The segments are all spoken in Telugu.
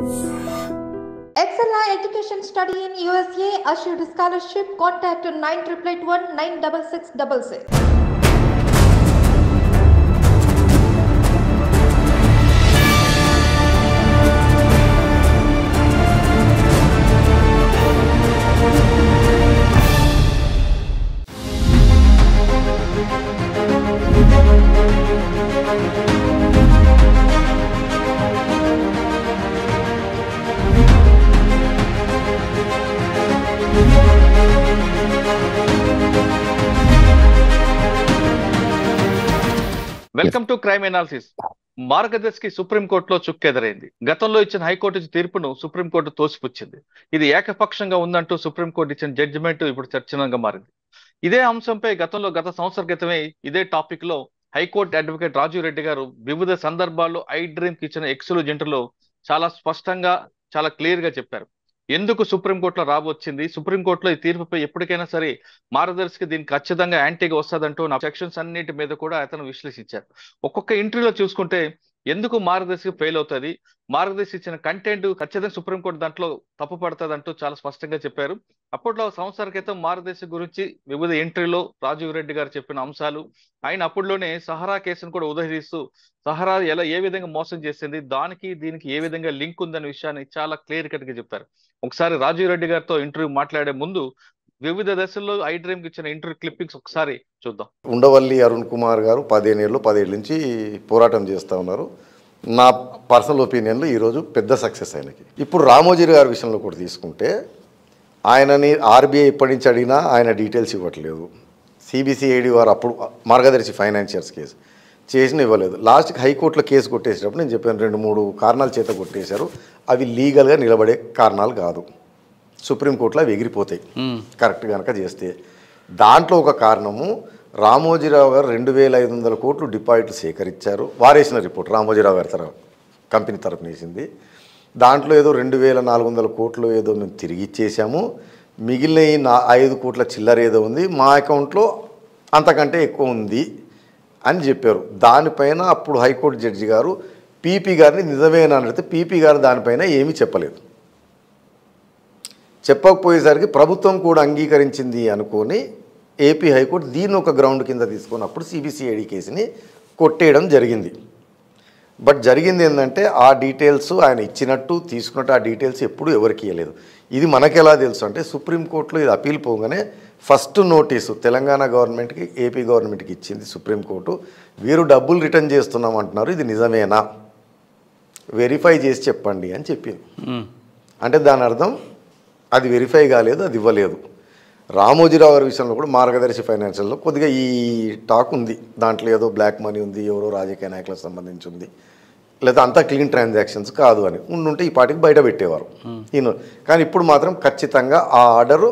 Excella Education Study in USA assured scholarship. Contact 9881 96666. Welcome to crime analysis మార్గదర్శికి సుప్రీంకోర్టులో చుక్కెదరైంది గతంలో ఇచ్చిన హైకోర్టు తీర్పును సుప్రీంకోర్టు తోసిపుచ్చింది ఇది ఏకపక్షంగా ఉందంటూ సుప్రీంకోర్టు ఇచ్చిన జడ్జిమెంట్ ఇప్పుడు చర్చనంగా మారింది ఇదే అంశంపై గతంలో గత సంవత్సర క్రితమే ఇదే టాపిక్ లో హైకోర్టు అడ్వకేట్ రాజీవ్ రెడ్డి గారు వివిధ సందర్భాల్లో ఐ డ్రీమ్ కి ఇచ్చిన ఎక్సులు జంటలో చాలా స్పష్టంగా చాలా క్లియర్ గా చెప్పారు ఎందుకు సుప్రీంకోర్టులో రాబోచ్చింది సుప్రీంకోర్టులో ఈ తీర్పుపై ఎప్పటికైనా సరే మార్గదర్శికి దీనికి ఖచ్చితంగా యాంటీగా వస్తుందంటూ నా సెక్షన్స్ అన్నింటి మీద కూడా అతను విశ్లేషించారు ఒక్కొక్క ఇంటర్వ్యూలో చూసుకుంటే ఎందుకు మార్గదర్శి ఫెయిల్ అవుతుంది మార్గదర్శి ఇచ్చిన కంటెంట్ ఖచ్చితంగా సుప్రీంకోర్టు దాంట్లో తప్పు పడుతుంది అంటూ చాలా స్పష్టంగా చెప్పారు అప్పట్లో సంవత్సర క్రితం మార్గదర్శి గురించి వివిధ ఎంట్రీలో రాజీవ్ రెడ్డి గారు చెప్పిన అంశాలు ఆయన అప్పుడులోనే సహారా కేసును కూడా ఉదహరిస్తూ సహారా ఎలా ఏ విధంగా మోసం చేసింది దానికి దీనికి ఏ విధంగా లింక్ ఉందనే విషయాన్ని చాలా క్లియర్ కట్ గా చెప్పారు ఒకసారి రాజీవ్ రెడ్డి గారితో ఇంటర్వ్యూ మాట్లాడే ముందు వివిధ దశల్లో ఐ డ్రీమ్ ఇచ్చిన ఇంటర్వ్యూ క్లిప్పింగ్స్ ఒకసారి చూద్దాం ఉండవల్లి అరుణ్ కుమార్ గారు పదిహేను ఏళ్ళు పదేళ్ళ నుంచి పోరాటం చేస్తూ ఉన్నారు నా పర్సనల్ ఒపీనియన్లో ఈరోజు పెద్ద సక్సెస్ ఆయనకి ఇప్పుడు రామోజీ గారి విషయంలో కూడా తీసుకుంటే ఆయనని ఆర్బీఐ ఇప్పటి నుంచి అడిగినా ఆయన డీటెయిల్స్ ఇవ్వట్లేదు సిబిసిఐడి వారు అప్పుడు మార్గదర్శి ఫైనాన్షియర్స్ కేసు చేసిన ఇవ్వలేదు లాస్ట్కి హైకోర్టులో కేసు కొట్టేసేటప్పుడు నేను చెప్పాను రెండు మూడు కారణాలు చేత కొట్టేశారు అవి లీగల్గా నిలబడే కారణాలు కాదు సుప్రీంకోర్టులో అవి ఎగిరిపోతాయి కరెక్ట్ కనుక చేస్తే దాంట్లో ఒక కారణము రామోజీరావు గారు రెండు వేల ఐదు వందల కోట్లు డిపాజిట్లు సేకరించారు వారేసిన రిపోర్ట్ రామోజీరావు గారి తరఫు కంపెనీ తరఫున వేసింది దాంట్లో ఏదో రెండు వేల నాలుగు వందల కోట్లు ఏదో మేము తిరిగి ఇచ్చేసాము మిగిలిన నా ఐదు కోట్ల చిల్లర ఏదో ఉంది మా అకౌంట్లో అంతకంటే ఎక్కువ ఉంది అని చెప్పారు దానిపైన అప్పుడు హైకోర్టు జడ్జి గారు పీపీ గారిని నిజమేనా అని పీపీ గారు దానిపైన ఏమీ చెప్పలేదు చెప్పకపోయేసరికి ప్రభుత్వం కూడా అంగీకరించింది అనుకొని ఏపీ హైకోర్టు దీన్ని ఒక గ్రౌండ్ కింద తీసుకున్నప్పుడు సిబిసిఐడి కేసుని కొట్టేయడం జరిగింది బట్ జరిగింది ఏంటంటే ఆ డీటెయిల్స్ ఆయన ఇచ్చినట్టు తీసుకున్నట్టు ఆ డీటెయిల్స్ ఎప్పుడు ఎవరికి ఇవ్వలేదు ఇది మనకెలా తెలుసు అంటే సుప్రీంకోర్టులో ఇది అపీల్ పోగానే ఫస్ట్ నోటీసు తెలంగాణ గవర్నమెంట్కి ఏపీ గవర్నమెంట్కి ఇచ్చింది సుప్రీంకోర్టు వీరు డబ్బులు రిటర్న్ చేస్తున్నాం అంటున్నారు ఇది నిజమేనా వెరిఫై చేసి చెప్పండి అని చెప్పింది అంటే దాని అర్థం అది వెరిఫై కాలేదు అది ఇవ్వలేదు రామోజీరావు గారి విషయంలో కూడా మార్గదర్శి ఫైనాన్షియల్లో కొద్దిగా ఈ టాక్ ఉంది దాంట్లో ఏదో బ్లాక్ మనీ ఉంది ఎవరో రాజకీయ నాయకులకు సంబంధించి ఉంది లేదా అంతా క్లీన్ ట్రాన్సాక్షన్స్ కాదు అని ఉండుంటే ఈ పాటికి బయట పెట్టేవారు hmm. ఈయన కానీ ఇప్పుడు మాత్రం ఖచ్చితంగా ఆ ఆర్డరు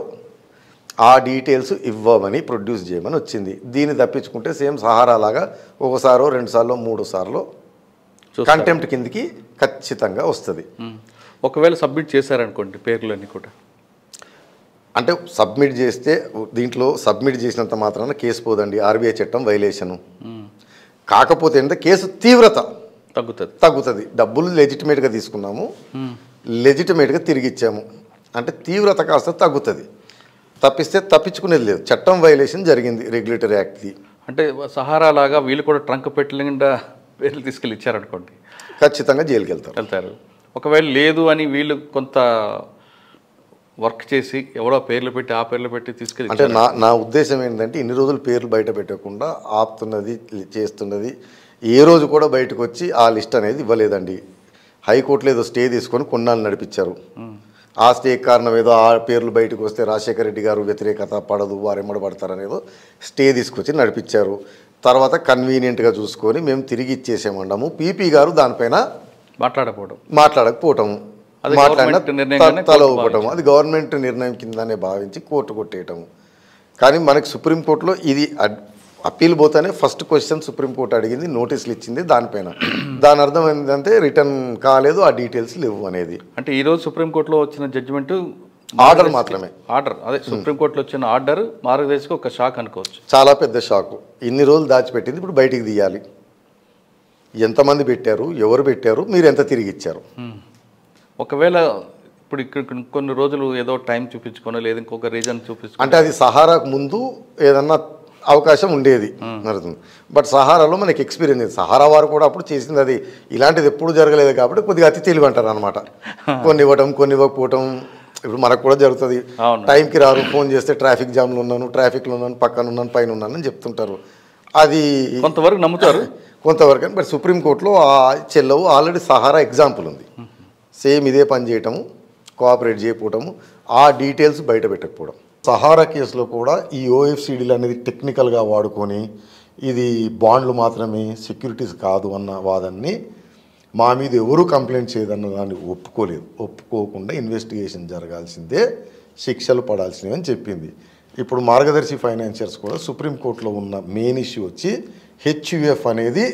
ఆ డీటెయిల్స్ ఇవ్వమని ప్రొడ్యూస్ చేయమని వచ్చింది దీన్ని తప్పించుకుంటే సేమ్ సహారాలాగా ఒకసారో రెండు సార్లు మూడు సార్లు కంటెంప్ట్ కిందికి ఖచ్చితంగా వస్తుంది hmm. ఒకవేళ సబ్మిట్ చేశారనుకోండి పేర్లన్నీ కూడా అంటే సబ్మిట్ చేస్తే దీంట్లో సబ్మిట్ చేసినంత మాత్రాన కేసు పోదండి ఆర్బీఐ చట్టం వైలేషను కాకపోతే ఏంటంటే కేసు తీవ్రత తగ్గుతుంది తగ్గుతుంది డబ్బులు లెజిటిమేట్గా తీసుకున్నాము లెజిటిమేట్గా తిరిగి ఇచ్చాము అంటే తీవ్రత కాస్త తగ్గుతుంది తప్పిస్తే తప్పించుకునేది లేదు చట్టం వైలేషన్ జరిగింది రెగ్యులేటరీ యాక్ట్ది అంటే సహారా లాగా వీళ్ళు కూడా ట్రంక్ పెట్టలేకుండా పేర్లు తీసుకెళ్ళి ఇచ్చారనుకోండి ఖచ్చితంగా జైలుకి వెళ్తారు వెళ్తారు ఒకవేళ లేదు అని వీళ్ళు కొంత వర్క్ చేసి ఎవరో పేర్లు పెట్టి ఆ పేర్లు పెట్టి తీసుకెళ్ళి అంటే నా నా ఉద్దేశం ఏంటంటే ఇన్ని రోజులు పేర్లు బయట పెట్టకుండా ఆపుతున్నది చేస్తున్నది ఏ రోజు కూడా బయటకు వచ్చి ఆ లిస్ట్ అనేది ఇవ్వలేదండి హైకోర్టులో ఏదో స్టే తీసుకొని కొన్నాళ్ళు నడిపించారు ఆ స్టే కారణం ఏదో ఆ పేర్లు బయటకు వస్తే రాజశేఖర రెడ్డి గారు వ్యతిరేకత పడదు వారు ఎమ్మడబడతారనేదో స్టే తీసుకొచ్చి నడిపించారు తర్వాత కన్వీనియంట్గా చూసుకొని మేము తిరిగి ఇచ్చేసేమండము పీపీ గారు దానిపైన మాట్లాడకపోవడం మాట్లాడకపోవటం మాట్లాడినా తల అది గవర్నమెంట్ నిర్ణయం కిందనే భావించి కోర్టు కొట్టేయటము కానీ మనకి సుప్రీంకోర్టులో ఇది అప్పీల్ పోతేనే ఫస్ట్ క్వశ్చన్ సుప్రీంకోర్టు అడిగింది నోటీసులు ఇచ్చింది దానిపైన దాని అర్థం ఏంటంటే రిటర్న్ కాలేదు ఆ డీటెయిల్స్ లేవు అనేది అంటే ఈరోజు సుప్రీంకోర్టులో వచ్చిన జడ్జిమెంట్ ఆర్డర్ మాత్రమే ఆర్డర్ అదే hmm. సుప్రీంకోర్టులో వచ్చిన ఆర్డర్ మార్గదర్శకు ఒక షాక్ అనుకోవచ్చు చాలా పెద్ద షాక్ ఇన్ని రోజులు దాచిపెట్టింది ఇప్పుడు బయటికి తీయాలి ఎంతమంది పెట్టారు ఎవరు పెట్టారు మీరు ఎంత తిరిగి ఇచ్చారు hmm. ఒకవేళ ఇప్పుడు ఇక్కడ కొన్ని రోజులు ఏదో టైం చూపించుకోనో లేదు ఇంకొక రీజన్ చూపించుకో అంటే అది సహారాకు ముందు ఏదన్నా అవకాశం ఉండేది జరుగుతుంది బట్ సహారాలో మనకి ఎక్స్పీరియన్స్ ఉంది సహారా వారు కూడా అప్పుడు చేసింది అది ఇలాంటిది ఎప్పుడు జరగలేదు కాబట్టి కొద్దిగా అతి తెలివి అంటారు అనమాట కొన్ని ఇవ్వటం కొన్ని ఇవ్వకపోవటం ఇప్పుడు మనకు కూడా జరుగుతుంది టైంకి రారు ఫోన్ చేస్తే ట్రాఫిక్ జామ్లో ఉన్నాను ట్రాఫిక్లో ఉన్నాను పక్కన ఉన్నాను పైన ఉన్నాను అని చెప్తుంటారు అది కొంతవరకు నమ్ముతారు కొంతవరకు బట్ సుప్రీంకోర్టులో ఆ చెల్లవు ఆల్రెడీ సహారా ఎగ్జాంపుల్ ఉంది సేమ్ ఇదే పని చేయటము కోఆపరేట్ చేయకపోవటము ఆ డీటెయిల్స్ బయట పెట్టకపోవడం సహారా కేసులో కూడా ఈ ఓఎఫ్సిడీలు అనేది టెక్నికల్గా వాడుకొని ఇది బాండ్లు మాత్రమే సెక్యూరిటీస్ కాదు అన్న వాదాన్ని మా మీద ఎవరు కంప్లైంట్ చేయదన్న దాన్ని ఒప్పుకోలేదు ఒప్పుకోకుండా ఇన్వెస్టిగేషన్ జరగాల్సిందే శిక్షలు పడాల్సినవి అని చెప్పింది ఇప్పుడు మార్గదర్శి ఫైనాన్షియర్స్ కూడా సుప్రీంకోర్టులో ఉన్న మెయిన్ ఇష్యూ వచ్చి హెచ్యుఎఫ్ అనేది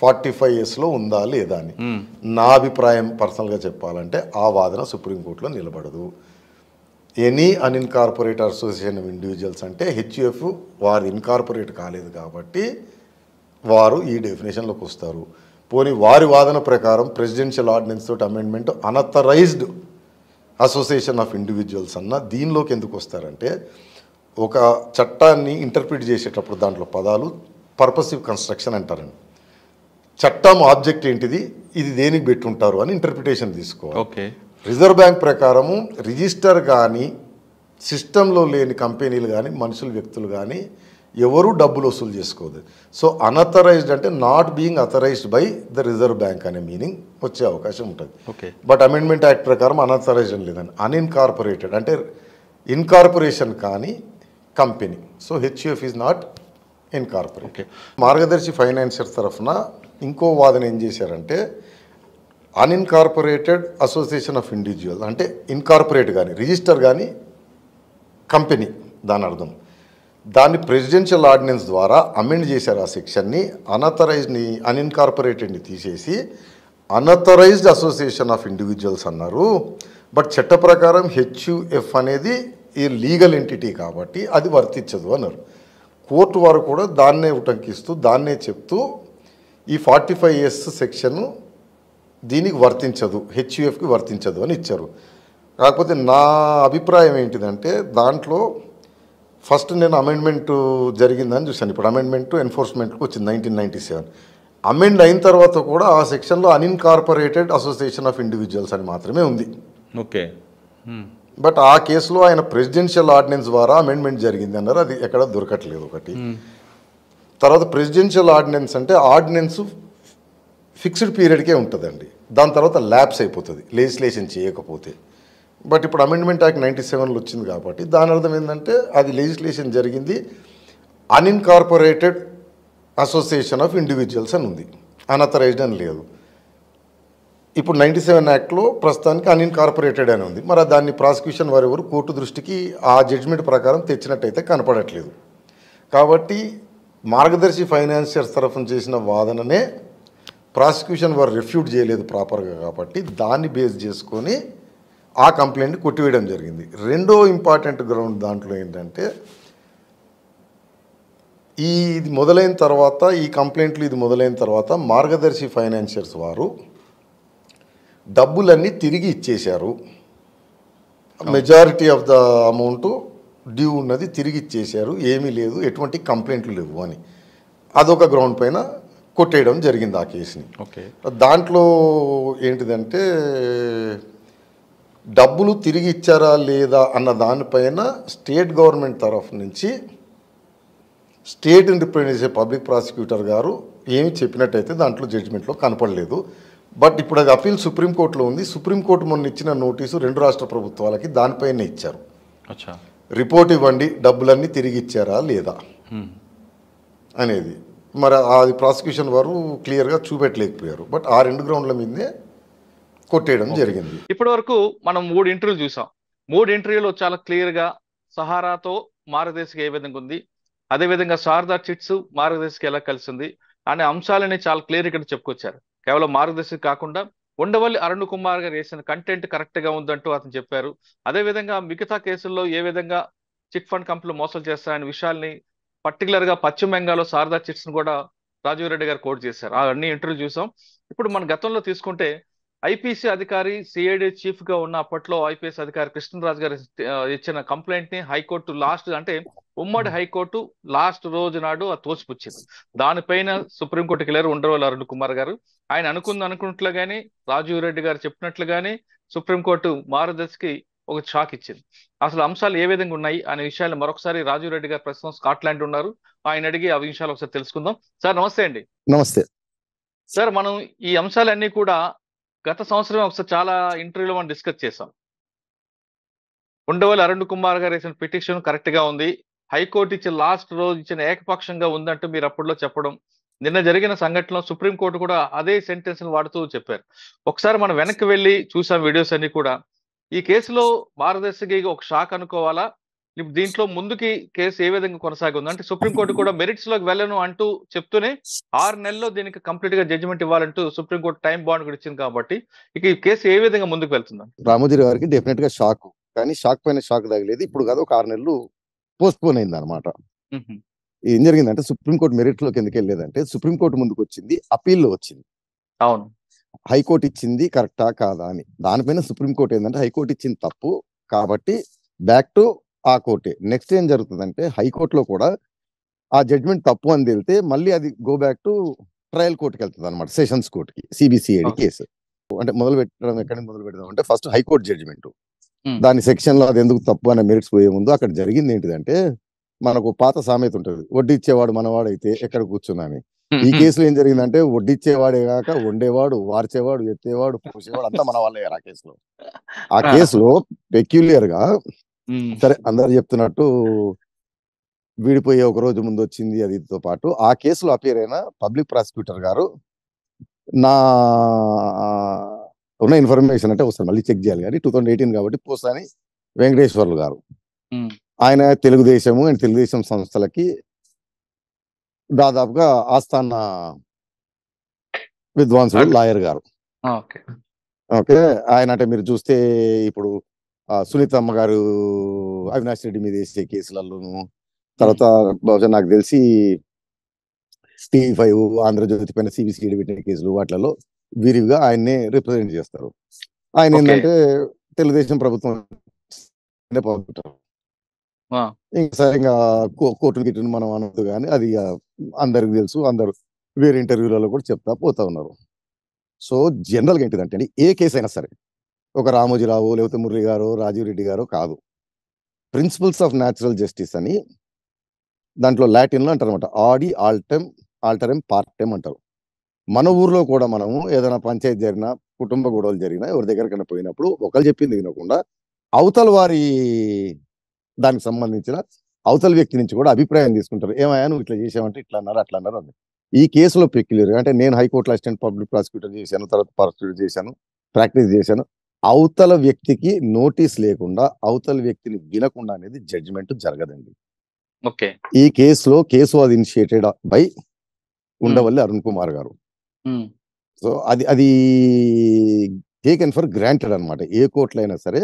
ఫార్టీ ఫైవ్ ఇయర్స్లో ఉందా లేదా అని నా అభిప్రాయం పర్సనల్గా చెప్పాలంటే ఆ వాదన సుప్రీంకోర్టులో నిలబడదు any unincorporate association of individuals అంటే హెచ్యుఎఫ్ వారు ఇన్కార్పొరేట్ కాలేదు కాబట్టి వారు ఈ డెఫినేషన్లోకి వస్తారు పోనీ వారి వాదన ప్రకారం ప్రెసిడెన్షియల్ ఆర్డినెన్స్ తోటి amendment unauthorized association of individuals అన్న దీనిలోకి ఎందుకు వస్తారంటే ఒక చట్టాన్ని ఇంటర్ప్రిట్ చేసేటప్పుడు దాంట్లో పదాలు పర్పసివ్ కన్స్ట్రక్షన్ అంటారండి చట్టం ఆబ్జెక్ట్ ఏంటిది ఇది దేనికి పెట్టుంటారు అని ఇంటర్ప్రిటేషన్ తీసుకోవాలి ఓకే రిజర్వ్ బ్యాంక్ ప్రకారము రిజిస్టర్ కానీ సిస్టంలో లేని కంపెనీలు కానీ మనుషులు వ్యక్తులు కానీ ఎవరు డబ్బులు వసూలు చేసుకోదు సో అనథరైజ్డ్ అంటే not being authorised by the reserve bank అనే మీనింగ్ వచ్చే అవకాశం ఉంటుంది ఓకే బట్ అమెండ్మెంట్ యాక్ట్ ప్రకారం అనథరైజ్డ్ లేదని అన్ఇన్కార్పొరేటెడ్ అంటే ఇన్కార్పొరేషన్ కానీ company so HF is not incorporate Margadarsi financier తరఫున ఇంకో వాదన ఏం చేశారంటే అన్ఇన్కార్పొరేటెడ్ అసోసియేషన్ ఆఫ్ ఇండివిజువల్ అంటే ఇన్కార్పొరేట్ కానీ రిజిస్టర్ కానీ కంపెనీ దాని అర్థం దాన్ని ప్రెసిడెన్షియల్ ఆర్డినెన్స్ ద్వారా అమెండ్ చేశారు ఆ సెక్షన్ని అనథరైజ్డ్ని అన్ఇన్కార్పొరేటెడ్ని తీసేసి అనథరైజ్డ్ అసోసియేషన్ ఆఫ్ ఇండివిజువల్స్ అన్నారు బట్ చట్ట ప్రకారం హెచ్యుఎఫ్ అనేది ఈ లీగల్ ఎంటిటీ కాబట్టి అది వర్తించదు అన్నారు కోర్టు వారు కూడా దాన్నే ఉటంకిస్తూ దాన్నే చెప్తూ ఈ ఫార్టీ ఫైవ్ ఇయర్స్ సెక్షన్ దీనికి వర్తించదు హెచ్యుఎఫ్కి వర్తించదు అని ఇచ్చారు కాకపోతే నా అభిప్రాయం ఏంటిదంటే దాంట్లో ఫస్ట్ నేను అమెండ్మెంట్ జరిగిందని చూశాను ఇప్పుడు అమెండ్మెంట్ ఎన్ఫోర్స్మెంట్కి వచ్చింది నైన్టీన్ నైంటీ సెవెన్ అమెండ్ అయిన తర్వాత కూడా ఆ సెక్షన్లో అన్ఇన్కార్పొరేటెడ్ అసోసియేషన్ ఆఫ్ ఇండివిజువల్స్ అని మాత్రమే ఉంది ఓకే బట్ ఆ కేసులో ఆయన ప్రెసిడెన్షియల్ ఆర్డినెన్స్ ద్వారా అమెండ్మెంట్ జరిగింది అన్నారు అది ఎక్కడ దొరకట్లేదు ఒకటి తర్వాత ప్రెసిడెన్షియల్ ఆర్డినెన్స్ అంటే ఆర్డినెన్స్ ఫిక్స్డ్ పీరియడ్కే ఉంటుందండి దాని తర్వాత ల్యాబ్స్ అయిపోతుంది లెజిస్లేషన్ చేయకపోతే బట్ ఇప్పుడు అమెండ్మెంట్ యాక్ట్ నైంటీ సెవెన్లో వచ్చింది కాబట్టి దాని అర్థం ఏంటంటే అది లెజిస్లేషన్ జరిగింది అన్ఇన్కార్పొరేటెడ్ అసోసియేషన్ ఆఫ్ ఇండివిజువల్స్ అని ఉంది అనథరైజ్డ్ అని లేదు ఇప్పుడు నైంటీ సెవెన్ యాక్ట్లో ప్రస్తుతానికి అన్ఇన్కార్పొరేటెడ్ అని ఉంది మరి దాన్ని ప్రాసిక్యూషన్ వారు ఎవరు కోర్టు దృష్టికి ఆ జడ్జిమెంట్ ప్రకారం తెచ్చినట్టయితే కనపడట్లేదు కాబట్టి మార్గదర్శి ఫైనాన్షియర్స్ తరఫున చేసిన వాదననే ప్రాసిక్యూషన్ వారు రిఫ్యూట్ చేయలేదు ప్రాపర్గా కాబట్టి దాన్ని బేస్ చేసుకొని ఆ కంప్లైంట్ కొట్టివేయడం జరిగింది రెండో ఇంపార్టెంట్ గ్రౌండ్ దాంట్లో ఏంటంటే ఈ ఇది మొదలైన తర్వాత ఈ కంప్లైంట్లు ఇది మొదలైన తర్వాత మార్గదర్శి ఫైనాన్షియర్స్ వారు డబ్బులన్నీ తిరిగి ఇచ్చేశారు majority of the amount due ఉన్నది తిరిగి ఇచ్చేశారు ఏమీ లేదు ఎటువంటి కంప్లైంట్లు లేవు అని అదొక గ్రౌండ్ పైన కొట్టేయడం జరిగింది ఆ కేసుని ఓకే దాంట్లో ఏంటిదంటే డబ్బులు తిరిగి ఇచ్చారా లేదా అన్న దానిపైన స్టేట్ గవర్నమెంట్ తరఫు నుంచి స్టేట్ని రిప్రజెంట్ చేసే పబ్లిక్ ప్రాసిక్యూటర్ గారు ఏమి చెప్పినట్టయితే దాంట్లో జడ్జిమెంట్లో కనపడలేదు బట్ ఇప్పుడు అది అపీల్ సుప్రీంకోర్టులో ఉంది సుప్రీంకోర్టు మొన్న ఇచ్చిన నోటీసు రెండు రాష్ట్ర ప్రభుత్వాలకి దానిపైన ఇచ్చారు రిపోర్ట్ ఇవ్వండి డబ్బులన్నీ తిరిగి ఇచ్చారా లేదా అనేది మరి అది ప్రాసిక్యూషన్ వారు క్లియర్గా చూపెట్టలేకపోయారు బట్ ఆ రెండు గ్రౌండ్ల మీదే కొట్టేయడం జరిగింది ఇప్పటి వరకు మనం మూడు ఇంటర్వ్యూలు చూసాం మూడు ఇంటర్వ్యూలో చాలా క్లియర్గా సహారాతో మారదేశం ఏ విధంగా ఉంది అదేవిధంగా శారదా చిట్స్ మార్గదర్శికి ఎలా కలిసింది అనే అంశాలని చాలా క్లియర్ ఇక్కడ చెప్పుకొచ్చారు కేవలం మార్గదర్శి కాకుండా ఉండవల్లి అరుణ్ కుమార్ గారు వేసిన కంటెంట్ కరెక్ట్ గా ఉందంటూ అతను చెప్పారు అదేవిధంగా మిగతా కేసుల్లో ఏ విధంగా చిట్ ఫండ్ కంపెనీలు మోసాలు చేస్తారనే విషయాల్ని పర్టికులర్ గా పశ్చిమ బెంగాల్లో శారదా చిట్స్ ని కూడా రాజీవ్ రెడ్డి గారు కోర్టు చేశారు అవన్నీ ఇంటర్వ్యూ చూసాం ఇప్పుడు మన గతంలో తీసుకుంటే ఐపీసీ అధికారి సిఐడి చీఫ్ గా ఉన్న అప్పట్లో ఐపీఎస్ అధికారి కృష్ణరాజు గారు ఇచ్చిన కంప్లైంట్ ని హైకోర్టు లాస్ట్ అంటే ఉమ్మడి హైకోర్టు లాస్ట్ రోజు నాడు ఆ తోసిపుచ్చింది దానిపైన సుప్రీంకోర్టుకి వెళ్ళారు ఉండవల్లి అరుణ్ కుమార్ గారు ఆయన అనుకుంది అనుకున్నట్లు రాజీవ్ రెడ్డి గారు చెప్పినట్లు గానీ సుప్రీంకోర్టు మారదర్శికి ఒక షాక్ ఇచ్చింది అసలు అంశాలు ఏ విధంగా ఉన్నాయి అనే విషయాలు మరొకసారి రాజీవ్ రెడ్డి గారు ప్రస్తుతం స్కాట్లాండ్ ఉన్నారు ఆయన అడిగి ఆ విషయాలు ఒకసారి తెలుసుకుందాం సార్ నమస్తే అండి నమస్తే సార్ మనం ఈ అంశాలన్నీ కూడా గత సంవత్సరం ఒకసారి చాలా ఇంటర్వ్యూలో మనం డిస్కస్ చేసాం ఉండవల్లి అరుణ్ కుమార్ గారు వేసిన పిటిషన్ కరెక్ట్ గా ఉంది హైకోర్టు ఇచ్చిన లాస్ట్ రోజు ఇచ్చిన ఏకపక్షంగా ఉందంటూ మీరు అప్పట్లో చెప్పడం నిన్న జరిగిన సంఘటనలో సుప్రీంకోర్టు కూడా అదే సెంటెన్స్ వాడుతూ చెప్పారు ఒకసారి మనం వెనక్కి వెళ్ళి చూసాం వీడియోస్ అన్ని కూడా ఈ కేసులో భారతదేశకి ఒక షాక్ అనుకోవాలా ఇప్పుడు దీంట్లో ముందుకి కేసు ఏ విధంగా కొనసాగుంది అంటే సుప్రీంకోర్టు కూడా మెరిట్స్ లోకి వెళ్ళను అంటూ చెప్తూనే ఆరు నెలల్లో దీనికి కంప్లీట్ గా జడ్జిమెంట్ ఇవ్వాలంటూ సుప్రీంకోర్టు టైం బాండ్ కూడా ఇచ్చింది కాబట్టి ఇక ఈ కేసు ఏ విధంగా ముందుకు వెళ్తుందా రామోజీ గారికి డెఫినెట్ గా షాక్ కానీ షాక్ పైన షాక్ తగిలేదు ఇప్పుడు కాదు ఒక ఆరు నెలలు పోన్ అయింది అనమాట ఏం జరిగిందంటే సుప్రీంకోర్టు మెరిట్ లోకి ఎందుకు వెళ్ళేదంటే సుప్రీంకోర్టు ముందుకు వచ్చింది లో వచ్చింది అవును హైకోర్టు ఇచ్చింది కరెక్టా కాదా అని దానిపైన సుప్రీంకోర్టు ఏంటంటే హైకోర్టు ఇచ్చింది తప్పు కాబట్టి బ్యాక్ టు ఆ కోర్టే నెక్స్ట్ ఏం జరుగుతుందంటే హైకోర్టులో కూడా ఆ జడ్జ్మెంట్ తప్పు అని తెలితే మళ్ళీ అది గో బ్యాక్ టు ట్రయల్ కోర్టుకి వెళ్తుంది అనమాట సెషన్స్ కోర్టుకి సిబిసిఐడి కేసు అంటే మొదలు పెట్టడం ఎక్కడ మొదలు పెడదాం అంటే ఫస్ట్ హైకోర్టు జడ్జ్మెంట్ దాని సెక్షన్ లో అది ఎందుకు తప్పు అనే మెరిట్స్ పోయే ముందు అక్కడ జరిగింది ఏంటిదంటే మనకు పాత సామెత ఉంటుంది వడ్డిచ్చేవాడు అయితే ఎక్కడ కూర్చున్నాని ఈ కేసులో ఏం జరిగిందంటే వడ్డిచ్చేవాడే కాక వండేవాడు వార్చేవాడు ఎత్తేవాడు పోసేవాడు అంతా మన వాళ్ళే ఆ కేసులో ఆ కేసులో పెక్యులియర్ గా సరే అందరు చెప్తున్నట్టు వీడిపోయే ఒక రోజు ముందు వచ్చింది అదితో పాటు ఆ కేసులో అపేర్ అయిన పబ్లిక్ ప్రాసిక్యూటర్ గారు నా ఉన్న ఇన్ఫర్మేషన్ అంటే వస్తాను మళ్ళీ చెక్ చేయాలి కానీ టూ థౌసండ్ ఎయిటీన్ కాబట్టి పోసాని వెంకటేశ్వర్లు గారు ఆయన తెలుగుదేశము అండ్ తెలుగుదేశం సంస్థలకి దాదాపుగా ఆస్థాన విద్వాంసుడు లాయర్ గారు ఓకే ఆయన అంటే మీరు చూస్తే ఇప్పుడు సునీత గారు అవినాష్ రెడ్డి మీద వేసే కేసులలోను తర్వాత బహుశా నాకు తెలిసి స్టీ ఫైవ్ ఆంధ్రజ్యోతి పైన సిబిసిడి పెట్టిన కేసులు వాటిలలో విరివిగా ఆయన్నే రిప్రజెంట్ చేస్తారు ఆయన ఏంటంటే తెలుగుదేశం ప్రభుత్వం ఇంకా ఇంకా కోర్టులు గిట్టును మనం అనదు కానీ అది అందరికి తెలుసు అందరు వేరే ఇంటర్వ్యూలలో కూడా చెప్తా పోతా ఉన్నారు సో జనరల్గా ఏంటిదంటే ఏ కేసు అయినా సరే ఒక రామోజీరావు లేకపోతే మురళి గారు రాజీవ్ రెడ్డి గారు కాదు ప్రిన్సిపల్స్ ఆఫ్ న్యాచురల్ జస్టిస్ అని దాంట్లో లాటిన్లో అంటారు అనమాట ఆడి ఆల్టెమ్ పార్ట్ టైం అంటారు మన ఊర్లో కూడా మనము ఏదైనా పంచాయతీ జరిగినా కుటుంబ గొడవలు జరిగినా ఎవరి దగ్గరికైనా పోయినప్పుడు ఒకరు చెప్పింది వినకుండా అవతల వారి దానికి సంబంధించిన అవతల వ్యక్తి నుంచి కూడా అభిప్రాయం తీసుకుంటారు ఏమయ్యా నువ్వు ఇట్లా చేసావంటే ఇట్లా అన్నారు అట్లా అన్నారు అంది ఈ కేసులో పెక్యులర్ అంటే నేను హైకోర్టులో అసిస్టెంట్ పబ్లిక్ ప్రాసిక్యూటర్ చేశాను తర్వాత ప్రాసిక్యూటర్ చేశాను ప్రాక్టీస్ చేశాను అవతల వ్యక్తికి నోటీస్ లేకుండా అవతల వ్యక్తిని వినకుండా అనేది జడ్జిమెంట్ జరగదండి ఓకే ఈ కేసులో case was initiated by Undavalli Arun Kumar గారు సో అది అది టేకెన్ ఫర్ గ్రాంటెడ్ అనమాట ఏ కోర్టులో అయినా సరే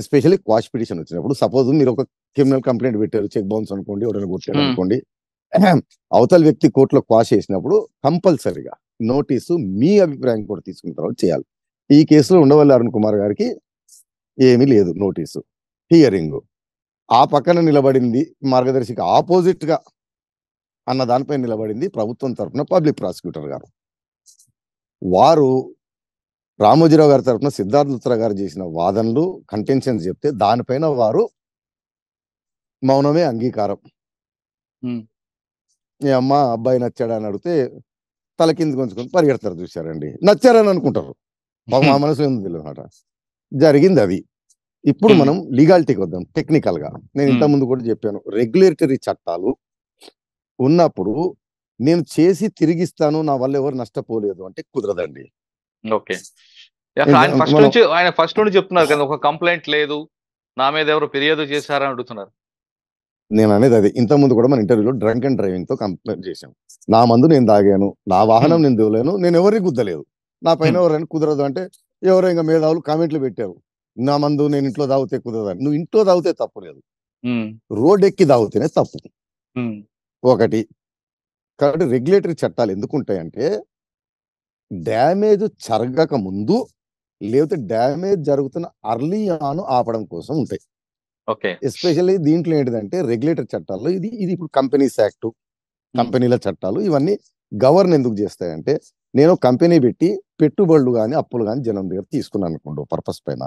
ఎస్పెషల్లీ క్వాష్ పిటిషన్ వచ్చినప్పుడు సపోజ్ మీరు ఒక క్రిమినల్ కంప్లైంట్ పెట్టారు చెక్ బౌన్స్ అనుకోండి ఎవరైనా కొట్టారు అనుకోండి అవతల వ్యక్తి కోర్టులో క్వాష్ చేసినప్పుడు కంపల్సరీగా నోటీసు మీ అభిప్రాయం కూడా తీసుకున్న తర్వాత చేయాలి ఈ కేసులో ఉండవల్లి అరుణ్ కుమార్ గారికి ఏమీ లేదు నోటీసు హియరింగ్ ఆ పక్కన నిలబడింది ఆపోజిట్ ఆపోజిట్గా అన్న దానిపై నిలబడింది ప్రభుత్వం తరఫున పబ్లిక్ ప్రాసిక్యూటర్ గారు వారు రామోజీరావు గారి తరఫున సిద్ధార్థ లుత్రా గారు చేసిన వాదనలు కంటెన్షన్స్ చెప్తే దానిపైన వారు మౌనమే అంగీకారం మీ అమ్మ అబ్బాయి నచ్చాడా అని అడిగితే తల కింద కొంచుకొని పరిగెడతారు చూశారండి నచ్చారని అనుకుంటారు మా మనసు ఎందుకు జరిగింది అది ఇప్పుడు మనం లీగాలిటీకి వద్దాం టెక్నికల్ గా నేను ఇంత ముందు కూడా చెప్పాను రెగ్యులేటరీ చట్టాలు ఉన్నప్పుడు నేను చేసి తిరిగిస్తాను నా వల్ల ఎవరు నష్టపోలేదు అంటే కుదరదండి ఓకే ఫస్ట్ నుంచి ఆయన ఫస్ట్ నుండి చెప్తున్నారు కదా ఒక కంప్లైంట్ లేదు నా మీద ఎవరు ఫిర్యాదు చేశారని అడుగుతున్నారు నేను అనేది అది ఇంత ముందు కూడా మన ఇంటర్వ్యూలో డ్రంక్ అండ్ డ్రైవింగ్ తో కంప్లైంట్ చేశాను నా మందు నేను తాగాను నా వాహనం నేను దిగలేను నేను ఎవరికి గుద్దలేదు నా పైన ఎవరైనా కుదరదు అంటే ఎవరో ఇంకా మేధావులు కామెంట్లు పెట్టారు నా మందు నేను ఇంట్లో తాగితే కుదరదని నువ్వు ఇంట్లో తాగితే తప్పు లేదు రోడ్ ఎక్కి తాగితేనే తప్పు ఒకటి కాబట్టి రెగ్యులేటరీ చట్టాలు ఎందుకు ఉంటాయంటే డ్యామేజ్ జరగక ముందు లేకపోతే డ్యామేజ్ జరుగుతున్న అర్లీ ఆను ఆపడం కోసం ఉంటాయి ఎస్పెషల్లీ దీంట్లో ఏంటిదంటే రెగ్యులేటర్ చట్టాల్లో ఇది ఇది ఇప్పుడు కంపెనీస్ యాక్ట్ కంపెనీల చట్టాలు ఇవన్నీ గవర్న్ ఎందుకు చేస్తాయంటే నేను కంపెనీ పెట్టి పెట్టుబడులు కానీ అప్పులు కానీ జనం దగ్గర తీసుకున్నాను అనుకోండి పర్పస్ పైన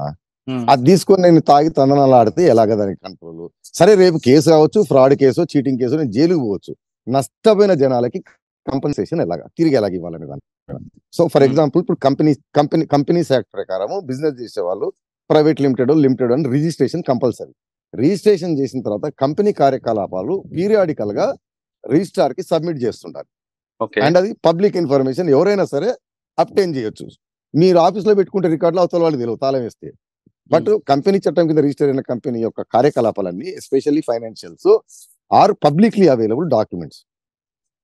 అది తీసుకొని నేను తాగి తందనాలు ఆడితే ఎలాగ దానికి కంట్రోల్ సరే రేపు కేసు కావచ్చు ఫ్రాడ్ కేసు చీటింగ్ కేసు నేను జైలుకు పోవచ్చు నష్టపోయిన జనాలకి కంపెన్సేషన్ ఎలాగా తిరిగి ఎలాగ ఇవ్వాలని దాని సో ఫర్ ఎగ్జాంపుల్ ఇప్పుడు కంపెనీ కంపెనీ కంపెనీస్ యాక్ట్ ప్రకారం బిజినెస్ చేసే వాళ్ళు ప్రైవేట్ లిమిటెడ్ లిమిటెడ్ అని రిజిస్ట్రేషన్ కంపల్సరీ రిజిస్ట్రేషన్ చేసిన తర్వాత కంపెనీ కార్యకలాపాలు పీరియాడికల్ గా రిజిస్ట్రార్ కి సబ్మిట్ చేస్తుంటారు అండ్ అది పబ్లిక్ ఇన్ఫర్మేషన్ ఎవరైనా సరే అప్టైన్ చేయొచ్చు మీరు ఆఫీస్లో పెట్టుకుంటే రికార్డులు అవతల వాళ్ళు తెలియదు తాళం వేస్తే బట్ hmm. కంపెనీ చట్టం కింద రిజిస్టర్ అయిన కంపెనీ యొక్క కార్యకలాపాలన్నీ especially financials are publicly available documents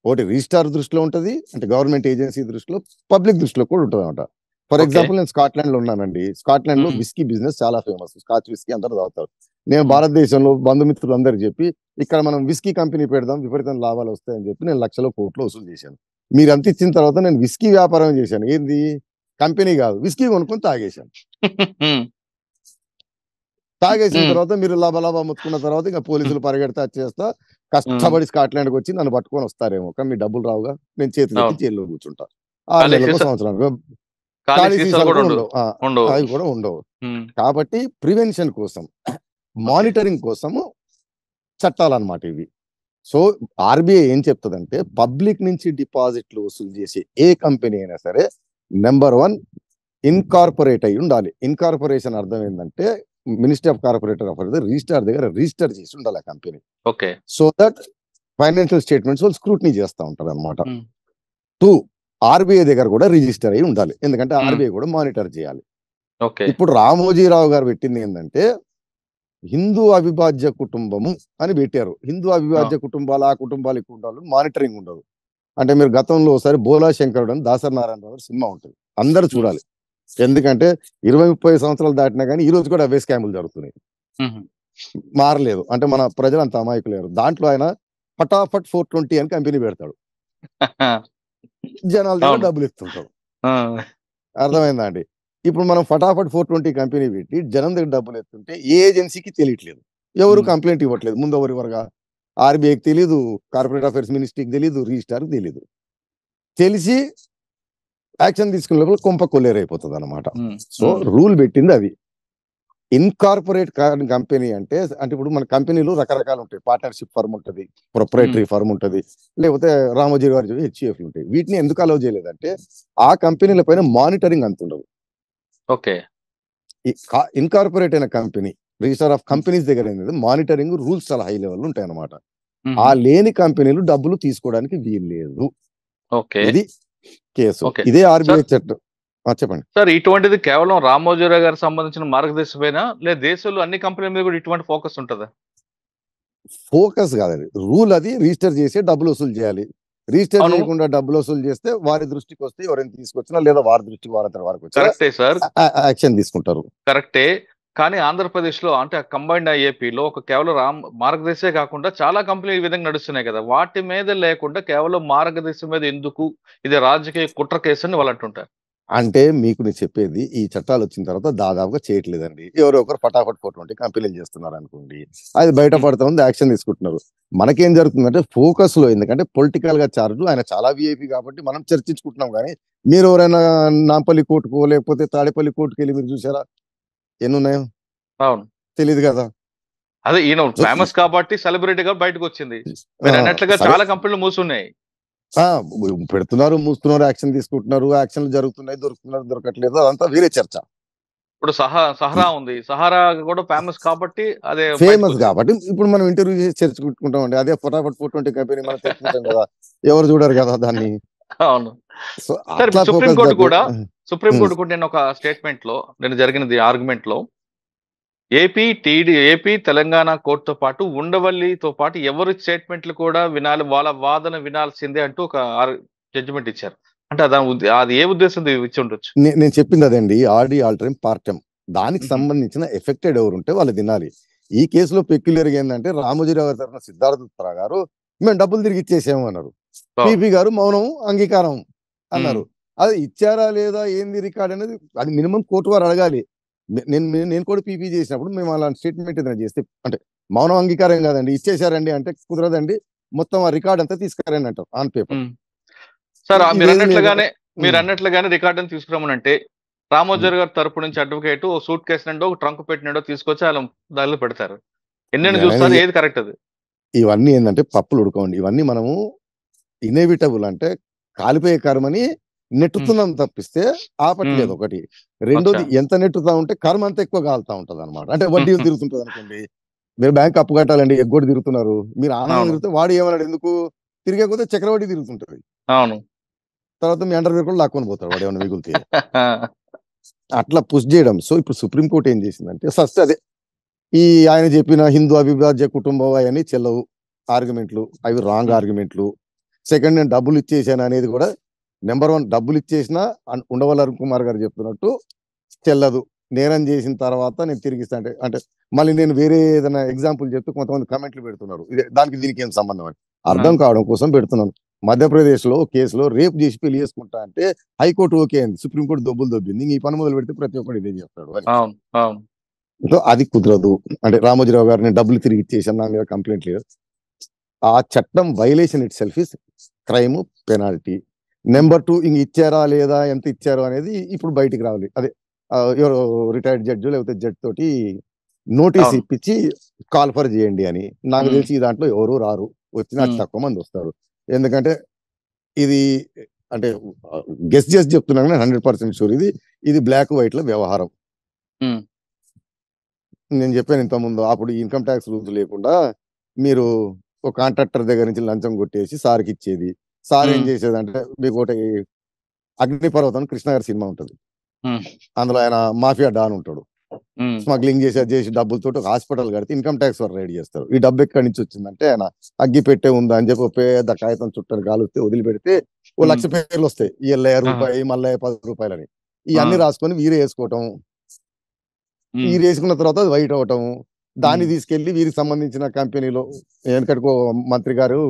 ఒకటి రిజిస్టార్ దృష్టిలో ఉంటుంది అంటే గవర్నమెంట్ ఏజెన్సీ దృష్టిలో పబ్లిక్ దృష్టిలో కూడా ఉంటుంది అనమాట ఫర్ ఎగ్జాంపుల్ నేను స్కాట్లాండ్ లో ఉన్నానండి స్కాట్లాండ్ లో బిస్కీ hmm. బిజినెస్ చాలా ఫేమస్ స్కాచ్ విస్కీ అందరూ తాగుతారు నేను భారతదేశంలో బంధుమిత్రులు అందరు చెప్పి ఇక్కడ మనం విస్కీ కంపెనీ పెడదాం విపరీతం లాభాలు వస్తాయని చెప్పి నేను లక్షల కోట్లు వసూలు చేశాను మీరు అంత ఇచ్చిన తర్వాత నేను విస్కీ వ్యాపారం చేశాను ఏంది కంపెనీ కాదు విస్కీ కొనుక్కొని తాగేశాను తాగేసిన తర్వాత మీరు లాభలాభ మొత్తుకున్న ముత్తుకున్న తర్వాత ఇంకా పోలీసులు పరిగెడతా చేస్తా కష్టపడి స్కాట్లాండ్కి వచ్చి నన్ను పట్టుకొని వస్తారేమో కానీ మీ డబ్బులు రావుగా నేను చేతి జైల్లో కూర్చుంటా ఆ నెలలకు అవి కూడా ఉండవు కాబట్టి ప్రివెన్షన్ కోసం మానిటరింగ్ కోసము చట్టాలు అనమాట ఇవి సో ఆర్బీఐ ఏం చెప్తుందంటే పబ్లిక్ నుంచి డిపాజిట్లు వసూలు చేసే ఏ కంపెనీ అయినా సరే నెంబర్ వన్ ఇన్కార్పొరేట్ అయి ఉండాలి ఇన్కార్పొరేషన్ అర్థం ఏంటంటే ministry of corporator of registrar దగ్గర రిజిస్టర్ చేసి ఉండాలి ఆ company okay so that financial statements వాళ్ళు స్క్రూట్నీ చేస్తూ ఉంటారు అనమాట టూ ఆర్బీఐ దగ్గర కూడా రిజిస్టర్ అయి ఉండాలి ఎందుకంటే ఆర్బీఐ కూడా మానిటర్ చేయాలి ఇప్పుడు రామోజీరావు గారు పెట్టింది ఏంటంటే హిందూ అవిభాజ్య కుటుంబము అని పెట్టారు హిందూ అవిభాజ్య కుటుంబాలు ఆ కుటుంబాలు ఎక్కువ ఉండాలి మానిటరింగ్ ఉండదు అంటే మీరు గతంలో ఒకసారి బోలా శంకరుడు అని దాసనారాయణరావు సినిమా ఉంటుంది అందరు hmm. చూడాలి ఎందుకంటే ఇరవై ముప్పై సంవత్సరాలు దాటినా కానీ ఈ రోజు కూడా అవే స్కాములు జరుగుతున్నాయి hmm. మారలేదు అంటే మన ప్రజలు అంత అమాయకులేరు దాంట్లో ఆయన ఫటాఫట్ ఫోర్ ట్వంటీ అని కంపెనీ పెడతాడు జనాల దగ్గర డబ్బులు ఇస్తుంటాడు అర్థమైందా అండి ఇప్పుడు మనం ఫటాఫట్ ఫోర్ ట్వంటీ కంపెనీ పెట్టి జనం దగ్గర డబ్బులు ఎత్తుంటే ఏ ఏజెన్సీకి తెలియట్లేదు ఎవరు కంప్లైంట్ ఇవ్వట్లేదు ముందు ఎవరి వరగా ఆర్బీఐకి తెలీదు కార్పొరేట్ అఫైర్స్ మినిస్ట్రీకి తెలీదు రిజిస్టార్కి తెలీదు తెలిసి యాక్షన్ తీసుకునే లోపల కొంప కొల్లేరైపోతుంది అనమాట సో రూల్ పెట్టింది అది ఇన్కార్పొరేట్ కంపెనీ అంటే అంటే ఇప్పుడు మన కంపెనీలు రకరకాలు ఉంటాయి పార్ట్నర్షిప్ ఫర్మ్ ఉంటుంది ప్రొపరేటరీ ఫర్మ్ ఉంటుంది లేకపోతే రామోజీ గారి హెచ్ఎఫ్ ఉంటాయి వీటిని ఎందుకు అలౌ చేయలేదంటే ఆ కంపెనీల పైన మానిటరింగ్ అంత ఉండదు ఓకే ఇన్కార్పొరేట్ అయిన కంపెనీ రిజిస్టర్ ఆఫ్ కంపెనీస్ దగ్గర ఏంటంటే మానిటరింగ్ రూల్స్ చాలా హై లెవెల్ ఉంటాయి అనమాట ఆ లేని కంపెనీలు డబ్బులు తీసుకోవడానికి వీలు లేదు ఇది కేసు ఇదే ఆర్బీఐ చట్టం చెప్పండి సార్ ఇటువంటిది కేవలం రామోజీరావు గారికి సంబంధించిన మార్గదర్శకమైన లేదా దేశంలో అన్ని కంపెనీల మీద కూడా ఇటువంటి ఫోకస్ ఉంటుందా ఫోకస్ కాదండి రూల్ అది రిజిస్టర్ చేసి డబ్బులు వసూలు చేయాలి రిజిస్టర్ చేయకుండా డబ్బులు వసూలు చేస్తే వారి దృష్టికి వస్తే ఎవరైనా తీసుకొచ్చినా లేదా వారి దృష్టికి వారి వారికి కరెక్టే సార్ యాక్షన్ తీసుకుంటారు కరెక్టే కానీ ఆంధ్రప్రదేశ్ లో అంటే కంబైండ్ ఐఏపీలో ఒక కేవలం రామ్ మార్గదర్శే కాకుండా చాలా కంపెనీలు ఈ విధంగా నడుస్తున్నాయి కదా వాటి మీద లేకుండా కేవలం మార్గదర్శం మీద ఎందుకు ఇది రాజకీయ కుట్ర కేసు అని వాళ్ళు అంటుంటారు అంటే మీకు నేను చెప్పేది ఈ చట్టాలు వచ్చిన తర్వాత దాదాపుగా చేయట్లేదండి ఎవరో ఒకరు పటాపట్ కొట్టు కంపెనీలు చేస్తున్నారు అనుకోండి అది బయటపడతా ఉంది యాక్షన్ తీసుకుంటున్నారు మనకేం జరుగుతుందంటే ఫోకస్ లో ఎందుకంటే పొలిటికల్ గా చార్జ్ ఆయన చాలా విఐపి కాబట్టి మనం చర్చించుకుంటున్నాం కానీ మీరు ఎవరైనా నాంపల్లి కోర్టుకు లేకపోతే తాడేపల్లి కోర్టుకు వెళ్ళి మీరు చూసారా ఎన్ని ఉన్నాయో అవును తెలియదు కదా అదే ఈయన ఫేమస్ కాబట్టి సెలబ్రిటీగా బయటకు వచ్చింది చాలా కంపెనీలు మూసి ఉన్నాయి పెడుతున్నారు మూస్తున్నారు యాక్షన్ తీసుకుంటున్నారు యాక్షన్లు జరుగుతున్నాయి దొరుకుతున్నారు దొరకట్లేదు అదంతా వేరే చర్చ ఇప్పుడు సహా సహరా ఉంది సహారా కూడా ఫేమస్ కాబట్టి అదే ఫేమస్ కాబట్టి ఇప్పుడు మనం ఇంటర్వ్యూ చేసి చర్చకుంటాం అండి అదే ఫటాఫట్ ఫోర్ ట్వంటీ కంపెనీ మనం చర్చించాం కదా ఎవరు చూడరు కదా దాన్ని అవును సుప్రీం కోర్టు కూడా సుప్రీం కోర్టు కూడా నేను ఒక స్టేట్మెంట్ లో నేను జరిగినది ఆర్గ్యుమెంట్ లో ఏపీ టీడీ ఏపీ తెలంగాణ కోర్టుతో పాటు ఉండవల్లితో పాటు ఎవరి స్టేట్మెంట్లు కూడా వినాలి వాళ్ళ వాదన వినాల్సిందే అంటూ ఒక జడ్జిమెంట్ ఇచ్చారు అంటే అది అది ఏ ఉద్దేశం ఇచ్చి ఉండొచ్చు నేను చెప్పింది అదండి ఆర్డీ ఆల్టరింగ్ టైం దానికి సంబంధించిన ఎఫెక్టెడ్ ఎవరు ఉంటే వాళ్ళు తినాలి ఈ కేసులో పెక్యులర్ ఏంటంటే రామోజీరావు తరఫున సిద్ధార్థ గారు మేము డబ్బులు తిరిగి ఇచ్చేసాము అన్నారు పీపీ గారు మౌనం అంగీకారం అన్నారు అది ఇచ్చారా లేదా ఏంది రికార్డ్ అనేది అది మినిమం కోర్టు వారు అడగాలి నేను నేను కూడా పీపీ చేసినప్పుడు మేము అలాంటి స్టేట్మెంట్ ఏదైనా చేస్తే అంటే మౌనం అంగీకారం కాదండి ఇచ్చేసారండి అంటే కుదరదండి మొత్తం ఆ రికార్డ్ అంతా తీసుకురండి అంటారు ఆన్ పేపర్ సార్ మీరు అన్నట్లుగానే మీరు అన్నట్లుగానే రికార్డ్ అని అంటే రామోజర్ గారి తరపు నుంచి అడ్వకేట్ ఓ సూట్ కేసు నుండో ఒక ట్రంక్ పెట్టినడో తీసుకొచ్చి వాళ్ళు దారిలో పెడతారు ఎన్నెన్ని చూస్తారు ఏది కరెక్ట్ అది ఇవన్నీ ఏంటంటే పప్పులు ఉడకండి ఇవన్నీ మనము ఇన్ఏవిటబుల్ అంటే కాలిపోయే కర్మని నెట్టుతున్నాను తప్పిస్తే ఆపట్లేదు ఒకటి రెండోది ఎంత నెట్టుతా ఉంటే కర్మ అంత ఎక్కువ కాలుతా ఉంటది అనమాట అంటే వడ్డీ తిరుగుతుంటది అనుకోండి మీరు బ్యాంక్ అప్పు కట్టాలండి ఎగ్గోటి తిరుగుతున్నారు మీరు ఆనందం తిరిగితే వాడు ఏమన్నాడు ఎందుకు తిరిగే కొద్దీ చక్రవడ్డీ తిరుగుతుంటది అవును తర్వాత మీ అండర్వేర్ కూడా లాక్కొని పోతాడు వాడు ఏమైనా మిగులుతే అట్లా పుష్ చేయడం సో ఇప్పుడు సుప్రీంకోర్టు ఏం చేసిందంటే ఫస్ట్ అదే ఈ ఆయన చెప్పిన హిందూ అవిభాజ్య కుటుంబం అవన్నీ చెల్లవు ఆర్గ్యుమెంట్లు అవి రాంగ్ ఆర్గ్యుమెంట్లు సెకండ్ నేను డబ్బులు ఇచ్చేసాను అనేది కూడా నెంబర్ వన్ డబ్బులు ఇచ్చేసినా ఉండవల్ అరుణ్ కుమార్ గారు చెప్తున్నట్టు చెల్లదు నేరం చేసిన తర్వాత నేను తిరిగిస్తా అంటే అంటే మళ్ళీ నేను వేరే ఏదైనా ఎగ్జాంపుల్ చెప్తూ కొంతమంది కమెంట్లు పెడుతున్నారు ఇదే దానికి దీనికి ఏం సంబంధం అని అర్థం కావడం కోసం పెడుతున్నాను మధ్యప్రదేశ్లో కేసులో రేపు చేసి పెళ్లి చేసుకుంటా అంటే హైకోర్టు ఓకే అయింది సుప్రీంకోర్టు దొబ్బులు దొబ్బింది ఈ పని మొదలు పెడితే ప్రతి ఒక్కరు ఇదే చేస్తాడు సో అది కుదరదు అంటే రామోజీరావు గారిని డబ్బులు తిరిగి ఇచ్చేసాను నా మీద కంప్లైంట్ లేదు ఆ చట్టం violation itself is crime penalty number two ఇంక ఇచ్చారా లేదా ఎంత ఇచ్చారో అనేది ఇప్పుడు బయటికి రావాలి అదే ఎవరు రిటైర్డ్ జడ్జు లేకపోతే జడ్ తోటి నోటీస్ ఇప్పించి కాల్ఫర్ చేయండి అని నాకు తెలిసి దాంట్లో ఎవరు రారు వచ్చిన తక్కువ మంది వస్తారు ఎందుకంటే ఇది అంటే గెస్ చేసి చెప్తున్నాను హండ్రెడ్ పర్సెంట్ షూర్ ఇది ఇది బ్లాక్ వైట్ లో వ్యవహారం నేను చెప్పాను ఇంతకుముందు అప్పుడు ఇన్కమ్ ట్యాక్స్ రూల్స్ లేకుండా మీరు ఒక కాంట్రాక్టర్ దగ్గర నుంచి లంచం కొట్టేసి సార్కి ఇచ్చేది సార్ ఏం చేసేదంటే మీకు ఒకటి అగ్నిపర్వతం కృష్ణగారి సినిమా ఉంటుంది అందులో ఆయన మాఫియా డాన్ ఉంటాడు స్మగ్లింగ్ చేసి అది చేసి డబ్బులతో హాస్పిటల్ కడితే ఇన్కమ్ ట్యాక్స్ వారు రెడీ చేస్తారు ఈ డబ్బు ఎక్కడి నుంచి వచ్చిందంటే ఆయన అగ్గి పెట్టే ఉందా అని చెప్పి పెద్ద కాగితం చుట్టారు గాలిస్తే వదిలిపెడితే ఓ లక్ష పేర్లు వస్తాయి ఈ ఇళ్ళ రూపాయి మళ్ళీ పది రూపాయలు అని ఇవన్నీ రాసుకొని వీరే వేసుకోవటం వీరు వేసుకున్న తర్వాత వైట్ అవటం దాన్ని తీసుకెళ్లి వీరికి సంబంధించిన కంపెనీలో ఎందుకంటే మంత్రి గారు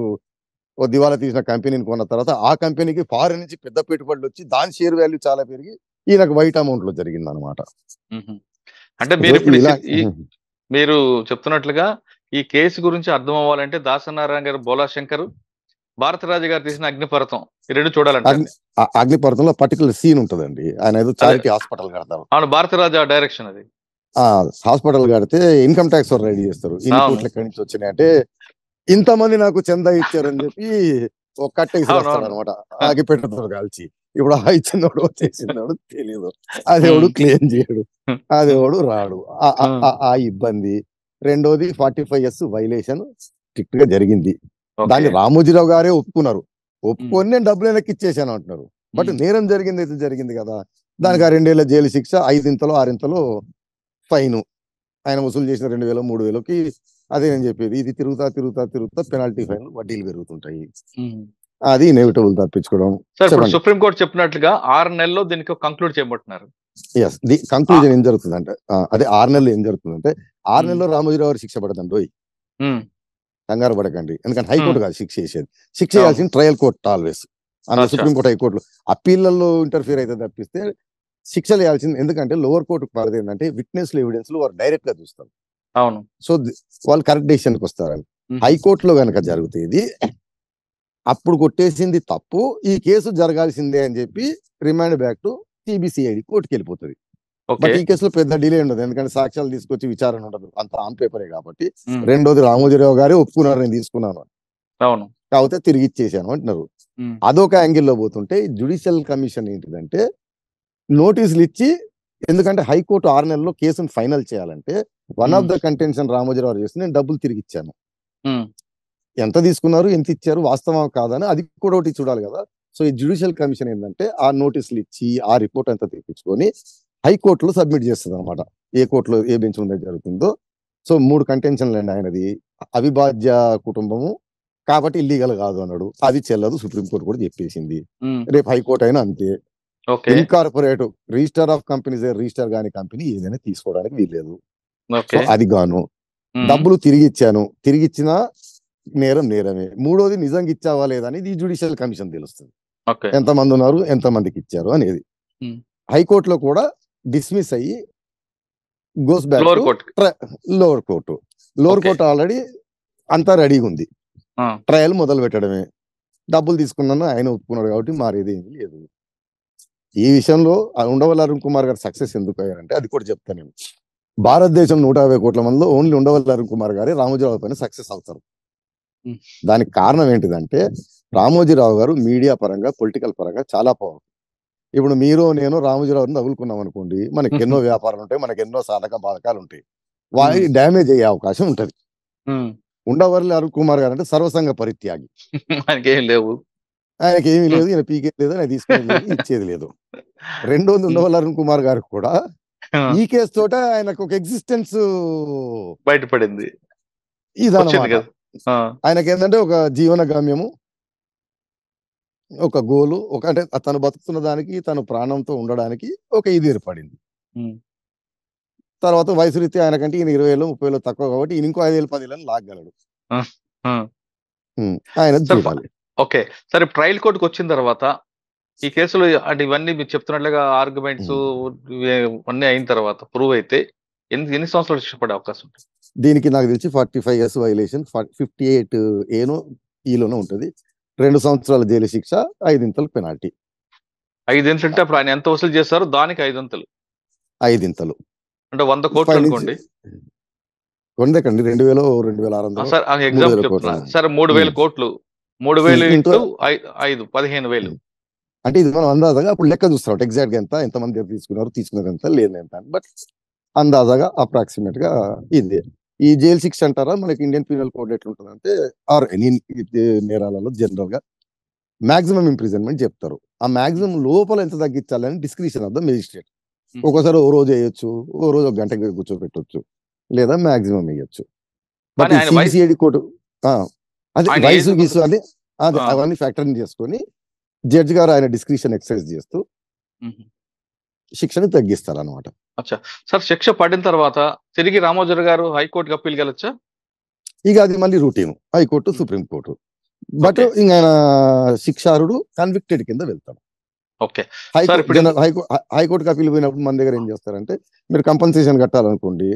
ఓ దివాలా తీసిన కంపెనీని కొన్న తర్వాత ఆ కంపెనీకి ఫారెన్ నుంచి పెద్ద పెట్టుబడులు వచ్చి దాని షేర్ వాల్యూ చాలా పెరిగి ఈయనకు వైట్ అమౌంట్ లో జరిగింది అనమాట అంటే మీరు మీరు చెప్తున్నట్లుగా ఈ కేసు గురించి అర్థం అవ్వాలంటే దాసనారాయణ గారు బోలా శంకర్ భారతరాజు గారు తీసిన అగ్నిపర్వతం ఈ రెండు చూడాలంటే అగ్నిపర్వతంలో పర్టికులర్ సీన్ ఉంటుందండి ఆయన ఏదో చారిటీ హాస్పిటల్ కడతారు అవును భారతరాజు డైరెక్షన్ అది హాస్పిటల్ కడితే ఇన్కమ్ ట్యాక్స్ రెడీ చేస్తారు ఇన్ని ఎక్కడి నుంచి వచ్చినాయి అంటే ఇంతమంది నాకు చందా ఇచ్చారని చెప్పి ఒక కట్టేసి వస్తాడు అనమాట ఆగి పెట్టడంతో కాల్చి ఇప్పుడు ఆ ఇచ్చినోడు వచ్చేసినోడు తెలియదు అదేవాడు క్లెయిమ్ చేయడు అదేవాడు రాడు ఆ ఇబ్బంది రెండోది forty five years violation strict గా జరిగింది దాన్ని రామోజీరావు గారే ఒప్పుకున్నారు ఒప్పుకొని నేను డబ్బులు వెనక్కి ఇచ్చేసాను అంటున్నారు బట్ నేరం జరిగింది అయితే జరిగింది కదా దానికి ఆ రెండేళ్ల జైలు శిక్ష ఐదింతలో ఆరింతలో ఫైన్ ఆయన వసూలు చేసిన రెండు వేల మూడు వేలకి అదే నేను చెప్పేది ఇది తిరుగుతా తిరుగుతా తిరుగుతా పెనాల్టీ hmm. ఫైన్ వడ్డీలు పెరుగుతుంటాయి hmm. అది ఇనేవిటబుల్ తప్పించుకోవడం సుప్రీం కోర్టు చెప్పినట్లుగా ఆరు నెలల్లో దీనికి కంక్లూడ్ చేయబోతున్నారు ఎస్ ది కంక్లూజన్ ah. ఏం జరుగుతుంది అంటే అదే ఆరు నెలలు ఏం జరుగుతుంది అంటే ఆరు hmm. నెలల్లో రామోజీరావు గారు శిక్ష పడదండి రోయ్ కంగారు పడకండి ఎందుకంటే హైకోర్టు కాదు శిక్ష చేసేది శిక్ష చేయాల్సింది ట్రయల్ కోర్టు ఆల్వేస్ అన్న సుప్రీంకోర్టు హైకోర్టులో అప్పీళ్లలో ఇంటర్ఫియర్ అయితే తప్పిస్తే శిక్షలు వేయాల్సింది ఎందుకంటే లోవర్ కోర్టు పరిధి ఏంటంటే విట్నెస్లు ఎవిడెన్స్లు వారు డైరెక్ట్ గా చూస్తారు అవును సో వాళ్ళు కరెక్ట్ డిసిషన్కి వస్తారని హైకోర్టులో కనుక జరుగుతుంది ఇది అప్పుడు కొట్టేసింది తప్పు ఈ కేసు జరగాల్సిందే అని చెప్పి రిమాండ్ బ్యాక్ టు సిబిసిఐడి కోర్టుకి వెళ్ళిపోతుంది బట్ ఈ కేసులో పెద్ద డిలే ఉండదు ఎందుకంటే సాక్ష్యాలు తీసుకొచ్చి విచారణ ఉండదు అంత ఆన్ పేపరే కాబట్టి రెండోది రామోజీరావు గారే ఒప్పుకున్నారు నేను తీసుకున్నాను అవును కాకపోతే తిరిగి ఇచ్చేసాను అంటున్నారు అదొక యాంగిల్లో పోతుంటే జుడిషియల్ కమిషన్ ఏంటిదంటే నోటీసులు ఇచ్చి ఎందుకంటే హైకోర్టు ఆరు నెలల్లో కేసును ఫైనల్ చేయాలంటే one of the contention Ramoji Rao చేసి నేను డబ్బులు తిరిగి ఇచ్చాను ఎంత తీసుకున్నారు ఎంత ఇచ్చారు వాస్తవం కాదని అది కూడా ఒకటి చూడాలి కదా సో ఈ జ్యుడిషియల్ కమిషన్ ఏంటంటే ఆ నోటీసులు ఇచ్చి ఆ రిపోర్ట్ అంతా తెప్పించుకొని హైకోర్టులో సబ్మిట్ చేస్తుంది అనమాట ఏ కోర్టులో ఏ బెంచ్ ముందే జరుగుతుందో సో మూడు కంటెన్షన్లు అండి ఆయనది అవిభాజ్య కుటుంబము కాబట్టి ఇల్లీగల్ కాదు అన్నాడు అది చెల్లదు సుప్రీంకోర్టు కూడా చెప్పేసింది రేపు హైకోర్టు అయినా అంతే incorporate register of companies register కాని కంపెనీ ఏదైనా తీసుకోవడానికి వీల్లేదు అది గాను డబ్బులు తిరిగి ఇచ్చాను తిరిగి ఇచ్చిన నేరం నేరమే మూడోది నిజంగా ఇచ్చావా లేదా అనేది ఈ జ్యుడిషియల్ కమిషన్ తెలుస్తుంది ఎంతమంది ఉన్నారు ఎంత మందికి ఇచ్చారు అనేది హైకోర్టులో కూడా డిస్మిస్ అయ్యి goes back lower court lower court already అంతా రెడీగా ఉంది ట్రయల్ మొదలు పెట్టడమే డబ్బులు తీసుకున్నాను ఆయన ఒప్పుకున్నాడు కాబట్టి మారేది ఏమీ లేదు ఈ విషయంలో ఉండవల్ల అరుణ్ కుమార్ గారు సక్సెస్ ఎందుకు అయ్యారంటే అది కూడా చెప్తాను నేను భారతదేశం నూట యాభై కోట్ల మందిలో ఓన్లీ ఉండవల్ల అరుణ్ కుమార్ గారి రామోజీరావు పైన సక్సెస్ అవుతారు దానికి కారణం ఏంటిదంటే రామోజీరావు గారు మీడియా పరంగా పొలిటికల్ పరంగా చాలా పవర్ ఇప్పుడు మీరు నేను రామోజీరావుని తగులుకున్నాం అనుకోండి మనకి ఎన్నో వ్యాపారాలు ఉంటాయి మనకి ఎన్నో సాధక బాధకాలు ఉంటాయి వారికి డ్యామేజ్ అయ్యే అవకాశం ఉంటది ఉండవల్లి అరుణ్ కుమార్ గారు అంటే సర్వసంగ పరిత్యాగి మనకేం లేవు ఆయనకి ఏమీ లేదు ఈయన పీకే లేదు ఆయన తీసుకునేది లేదు ఇచ్చేది లేదు రెండో ఉండవల్ అరుణ్ కుమార్ గారికి కూడా ఈ కేసు తోట ఆయనకు ఒక ఎగ్జిస్టెన్స్ బయటపడింది ఇదన్నమాట ఆయనకి ఏంటంటే ఒక జీవన గమ్యము ఒక గోలు ఒక అంటే తను బతుకుతున్న దానికి తను ప్రాణంతో ఉండడానికి ఒక ఇది ఏర్పడింది తర్వాత వయసు రీతి ఆయనకంటే ఈయన ఇరవై ఏళ్ళు ముప్పై ఏళ్ళు తక్కువ కాబట్టి ఇంకో ఐదేళ్ళు పదేళ్ళని లాగలడు ఆయన చూడాలి ఓకే సరే ట్రయల్ కోర్టుకు వచ్చిన తర్వాత ఈ కేసులో అంటే ఇవన్నీ మీరు చెప్తున్నట్లుగా ఆర్గ్యుమెంట్స్ అన్నీ అయిన తర్వాత ప్రూవ్ అయితే ఎన్ని ఎన్ని సంవత్సరాలు శిక్షపడే అవకాశం ఉంటుంది దీనికి నాకు తెలిసి forty five years violation fifty eight ఏనో ఈలోనే ఉంటుంది రెండు సంవత్సరాల జైలు శిక్ష ఐదింతలు పెనాల్టీ ఐదింతలు అంటే అప్పుడు ఆయన ఎంత వసూలు చేస్తారు దానికి ఐదింతలు ఐదింతలు అంటే వంద కోట్లు అనుకోండి కొండకండి రెండు వేల రెండు వేల ఆరు వందలు ఎగ్జాంపుల్ సరే మూడు వేల కోట్లు మూడు వేలు ఇంటూ ఐదు పదిహేను వేలు అంటే ఇది మనం అందాజగా అప్పుడు లెక్క చూస్తాం ఎగ్జాక్ట్ గా ఎంత ఎంత మంది తీసుకున్నారు తీసుకున్నారు ఎంత లేదు ఎంత బట్ అందాజగా అప్రాక్సిమేట్ గా ఇది ఈ జైలు శిక్ష అంటారా మనకి ఇండియన్ పీనల్ కోడ్ ఎట్లుంటుంది అంటే ఆర్ ఎనీ నేరాలలో జనరల్ గా మాక్సిమం ఇంప్రిజన్మెంట్ చెప్తారు ఆ మాక్సిమం లోపల ఎంత తగ్గించాలని డిస్క్రిప్షన్ ఆఫ్ ద మెజిస్ట్రేట్ ఒక్కోసారి ఓ రోజు వేయొచ్చు ఓ రోజు ఒక గంట కూర్చోబెట్టొచ్చు లేదా మాక్సిమం వేయొచ్చు బట్ సిసిఐడి కోర్టు అది వయసు గీసు అని అది అవన్నీ ఫ్యాక్టరింగ్ చేసుకొని జడ్జ్ గారు ఆయన డిస్క్రిప్షన్ ఎక్సర్సైజ్ చేస్తూ శిక్షను తగ్గిస్తారు అనమాట అచ్చా సార్ శిక్ష పడిన తర్వాత తిరిగి రామోజర్ గారు హైకోర్టు అప్పీల్ గెలొచ్చా ఇక అది మళ్ళీ రూటీన్ హైకోర్టు సుప్రీంకోర్టు బట్ ఇంకా శిక్షారుడు కన్విక్టెడ్ కింద వెళ్తాడు ఓకే హైకోర్టు అప్పీల్ పోయినప్పుడు మన దగ్గర ఏం చేస్తారంటే మీరు కంపన్సేషన్ కట్టాలనుకోండి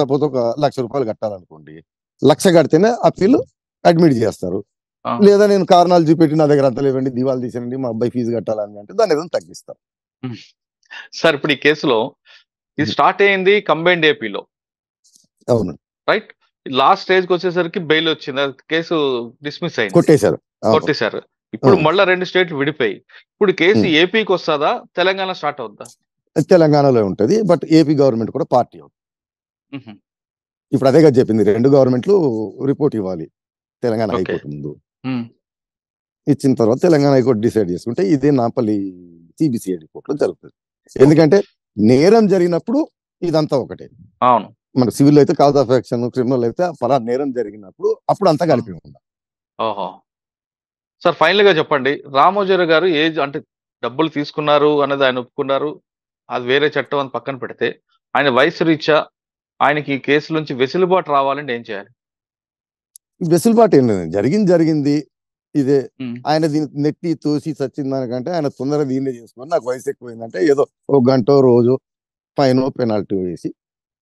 సపోజ్ ఒక లక్ష రూపాయలు కట్టాలనుకోండి లక్ష కడితేనే అప్పీల్ అడ్మిట్ చేస్తారు లేదా నేను కారణాలు చూపెట్టి నా దగ్గర అంత లేవండి దివాలు తీసేయండి మా అబ్బాయి ఫీజు కట్టాలని అంటే దాని ఏదైనా తగ్గిస్తారు సార్ ఇప్పుడు ఈ కేసులో ఇది స్టార్ట్ అయింది కంబైన్డ్ ఏపీలో అవును రైట్ లాస్ట్ స్టేజ్ కి వచ్చేసరికి బెయిల్ వచ్చింది కేసు డిస్మిస్ అయింది కొట్టేశారు కొట్టేశారు ఇప్పుడు మళ్ళా రెండు స్టేట్లు విడిపోయి ఇప్పుడు కేసు ఏపీకి వస్తుందా తెలంగాణ స్టార్ట్ అవుద్దా తెలంగాణలో ఉంటది బట్ ఏపీ గవర్నమెంట్ కూడా పార్టీ అవుతుంది ఇప్పుడు కదా చెప్పింది రెండు గవర్నమెంట్లు రిపోర్ట్ ఇవ్వాలి తెలంగాణ హైకోర్టు ముందు ఇచ్చిన తర్వాత తెలంగాణ హైకోర్టు డిసైడ్ చేసుకుంటే ఇదే నాపల్లి సిబిసిఐడి కోర్టులో జరుగుతుంది ఎందుకంటే నేరం జరిగినప్పుడు ఇదంతా ఒకటే అవును మన సివిల్ అయితే కాజ్ ఆఫ్ యాక్షన్ క్రిమినల్ అయితే ఫలా నేరం జరిగినప్పుడు అప్పుడు అంతా కలిపి ఉండాలి ఓహో సార్ ఫైనల్ గా చెప్పండి రామోజీరావు గారు ఏ అంటే డబ్బులు తీసుకున్నారు అనేది ఆయన ఒప్పుకున్నారు అది వేరే చట్టం అని పక్కన పెడితే ఆయన వయసు రీత్యా ఆయనకి ఈ కేసు నుంచి వెసులుబాటు రావాలంటే ఏం చేయాలి వెసులుబాటు ఏం లేదు జరిగింది జరిగింది ఇదే ఆయన దీన్ని నెట్టి తోసి చచ్చింది దానికంటే ఆయన తొందరగా దీన్నే చేసుకుని నాకు వయసు ఎక్కువైందంటే ఏదో ఒక గంట రోజు పైన పెనాల్టీ వేసి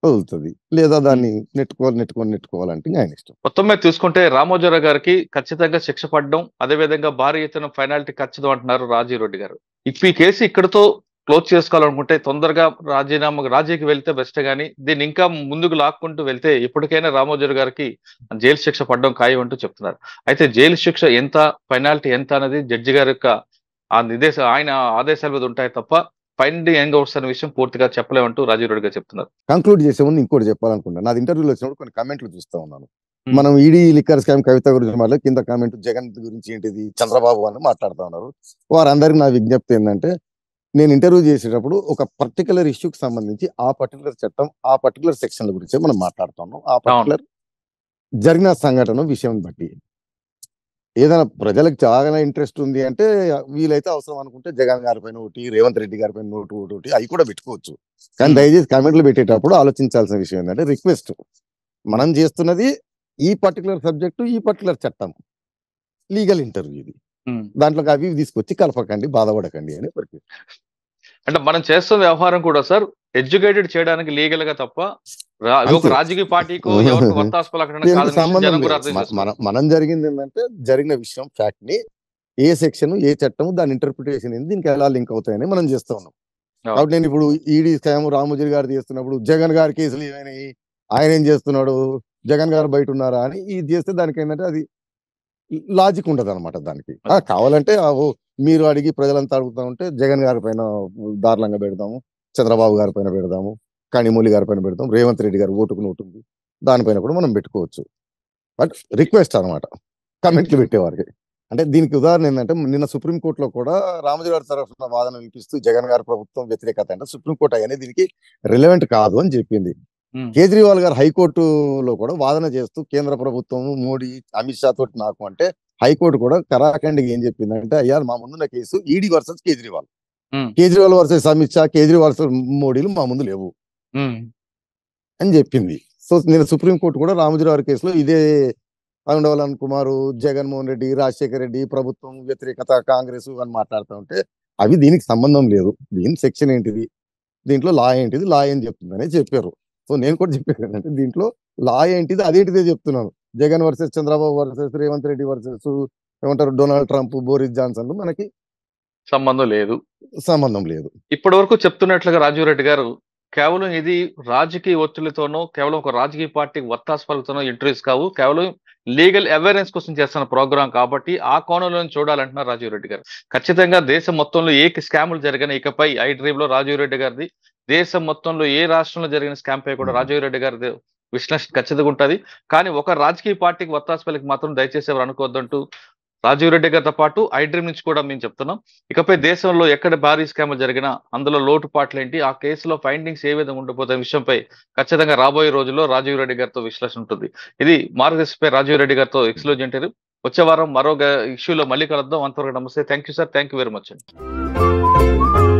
వదులుతుంది లేదా దాన్ని నెట్టుకోవాలి నెట్టుకొని నెట్టుకోవాలంటే ఆయన ఇష్టం మొత్తం మీద చూసుకుంటే రామోజరావు గారికి ఖచ్చితంగా శిక్ష పడడం అదేవిధంగా భారీ ఎత్తున ఫైనాలిటీ ఖచ్చితం అంటున్నారు రాజీవ్ రెడ్డి గారు ఇప్పుడు ఈ కేసు ఇక్కడతో క్లోజ్ చేసుకోవాలనుకుంటే తొందరగా రాజీనామా రాజీకి వెళ్తే బెస్ట్ కానీ దీన్ని ఇంకా ముందుకు లాక్కుంటూ వెళ్తే ఇప్పటికైనా రామోజర్ గారికి జైలు శిక్ష పడడం ఖాయం అంటూ చెప్తున్నారు అయితే జైలు శిక్ష ఎంత పెనాల్టీ ఎంత అనేది జడ్జి గారి యొక్క ఆ నిర్దేశం ఆయన ఆదేశాల మీద ఉంటాయి తప్ప ఫైండ్ యంగ్ అవుట్స్ అనే విషయం పూర్తిగా చెప్పలేమంటూ రాజీవ్ రెడ్డి గారు చెప్తున్నారు కంక్లూడ్ చేసే ముందు ఇంకోటి చెప్పాలనుకుంటున్నాను నాది ఇంటర్వ్యూలో వచ్చినప్పుడు కొన్ని కామెంట్లు చూస్తా ఉన్నాను hmm. మనం ED e liquor scam Kavitha గురించి మాట్లాడి కింద కామెంట్ జగన్ గురించి ఏంటిది చంద్రబాబు అని మాట్లాడుతూ ఉన్నారు వారందరికీ నా విజ్ఞప్తి ఏంటంటే నేను ఇంటర్వ్యూ చేసేటప్పుడు ఒక పర్టికులర్ ఇష్యూకి సంబంధించి ఆ పర్టికులర్ చట్టం ఆ పర్టికులర్ సెక్షన్ గురించి మనం మాట్లాడుతున్నాం ఆ పర్టికులర్ జరిగిన సంఘటన విషయం బట్టి ఏదైనా ప్రజలకు చాలా ఇంట్రెస్ట్ ఉంది అంటే వీలైతే అవసరం అనుకుంటే జగన్ గారి పైన ఒకటి రేవంత్ రెడ్డి గారి పైన నోటు ఒకటి అవి కూడా పెట్టుకోవచ్చు కానీ దయచేసి కమెంట్లు పెట్టేటప్పుడు ఆలోచించాల్సిన విషయం ఏంటంటే రిక్వెస్ట్ మనం చేస్తున్నది ఈ పర్టికులర్ సబ్జెక్టు ఈ పర్టికులర్ చట్టం లీగల్ ఇంటర్వ్యూ ఇది దాంట్లోకి అవి తీసుకొచ్చి కలపకండి బాధపడకండి అని అంటే మనం చేస్తున్న వ్యవహారం కూడా సార్ ఎడ్యుకేటెడ్ చేయడానికి లీగల్ గా తప్ప రాజకీయ పార్టీకు మనం జరిగింది ఏంటంటే జరిగిన విషయం ఫ్యాక్ట్ ని ఏ సెక్షన్ ఏ చట్టం దాని ఇంటర్ప్రిటేషన్ ఏంది దీనికి ఎలా లింక్ అవుతాయని మనం చేస్తూ ఉన్నాం కాబట్టి నేను ఇప్పుడు ఈడీ స్కామ్ రామోజీ గారు చేస్తున్నప్పుడు జగన్ గారి కేసులు ఏమైనాయి ఆయన ఏం చేస్తున్నాడు జగన్ గారు బయట ఉన్నారా అని ఇది చేస్తే దానికి ఏంటంటే అది లాజిక్ ఉండదు అనమాట దానికి కావాలంటే మీరు అడిగి ప్రజలంతా అడుగుతా ఉంటే జగన్ గారి పైన దారుణంగా పెడదాము చంద్రబాబు గారి పైన పెడదాము కణిమూలి గారి పైన పెడదాం రేవంత్ రెడ్డి గారు ఓటుకు నోటుంది దానిపైన కూడా మనం పెట్టుకోవచ్చు బట్ రిక్వెస్ట్ అనమాట కమెంట్లు పెట్టేవారికి అంటే దీనికి ఉదాహరణ ఏంటంటే నిన్న సుప్రీంకోర్టులో కూడా రామజీ గారి తరఫున వాదన వినిపిస్తూ జగన్ గారి ప్రభుత్వం వ్యతిరేకత అంటే సుప్రీంకోర్టు అనేది దీనికి రిలవెంట్ కాదు అని చెప్పింది కేజ్రీవాల్ గారు హైకోర్టులో కూడా వాదన చేస్తూ కేంద్ర ప్రభుత్వం మోడీ అమిత్ షా తోటి నాకు అంటే హైకోర్టు కూడా కరాఖండ్ ఏం చెప్పిందంటే అయ్యా మా ముందున్న కేసు ED versus Kejriwal Kejriwal versus Amit Shah Kejriwal మోడీలు మా ముందు లేవు అని చెప్పింది సో నేను సుప్రీంకోర్టు కూడా రామజీరావు కేసులో ఇదే అరుణవలన్ కుమారు జగన్మోహన్ రెడ్డి రాజశేఖర రెడ్డి ప్రభుత్వం వ్యతిరేకత కాంగ్రెస్ అని మాట్లాడుతూ ఉంటే అవి దీనికి సంబంధం లేదు దీని సెక్షన్ ఏంటిది దీంట్లో లా ఏంటిది లా ఏం చెప్తుందనే చెప్పారు సో నేను కూడా చెప్పాను అంటే దీంట్లో లా ఏంటిది అదేంటిదే చెప్తున్నాను Jagan versus Chandrababu versus Revanth Reddy versus ఏమంటారు డొనాల్డ్ ట్రంప్ బోరిస్ జాన్సన్ మనకి సంబంధం లేదు సంబంధం లేదు ఇప్పటి వరకు చెప్తున్నట్లుగా రాజీవ్ రెడ్డి గారు కేవలం ఇది రాజకీయ ఒత్తిడితోనో కేవలం ఒక రాజకీయ పార్టీ వర్తాస్ పలుకుతోనో కావు కేవలం లీగల్ అవేర్నెస్ కోసం చేస్తున్న ప్రోగ్రాం కాబట్టి ఆ కోణంలో చూడాలంటున్నారు రాజీవ్ రెడ్డి గారు ఖచ్చితంగా దేశం మొత్తంలో ఏ స్కాములు జరిగిన ఇకపై ఐ డ్రీవ్ లో రాజీవ్ రెడ్డి గారిది దేశం మొత్తంలో ఏ రాష్ట్రంలో జరిగిన స్కామ్ పై కూడా hmm. రాజీవ్ రెడ్డి గారిది విశ్లేషణ ఖచ్చితంగా ఉంటుంది కానీ ఒక రాజకీయ పార్టీకి వత్తాసుపల్లికి మాత్రం దయచేసి ఎవరు అనుకోవద్దంటూ రాజీవ్ రెడ్డి గారితో పాటు ఐడ్రీమ్ నుంచి కూడా మేము చెప్తున్నాం ఇకపై దేశంలో ఎక్కడ భారీ స్కామ్లు జరిగినా అందులో లోటుపాట్లు ఏంటి ఆ కేసులో ఫైండింగ్స్ ఏ విధంగా ఉండబోతున్న విషయంపై ఖచ్చితంగా రాబోయే రోజుల్లో రాజీవ్ రెడ్డి గారితో విశ్లేషణ ఉంటుంది ఇది మార్గదర్శిపై రాజీవ్ రెడ్డి గారితో ఎక్స్లోజ్ ఇంటర్వ్యూ వచ్చే వారం మరో ఇష్యూలో మళ్ళీ కలుద్దాం అంతవరకు నమస్తే thank you sir thank you very much అండి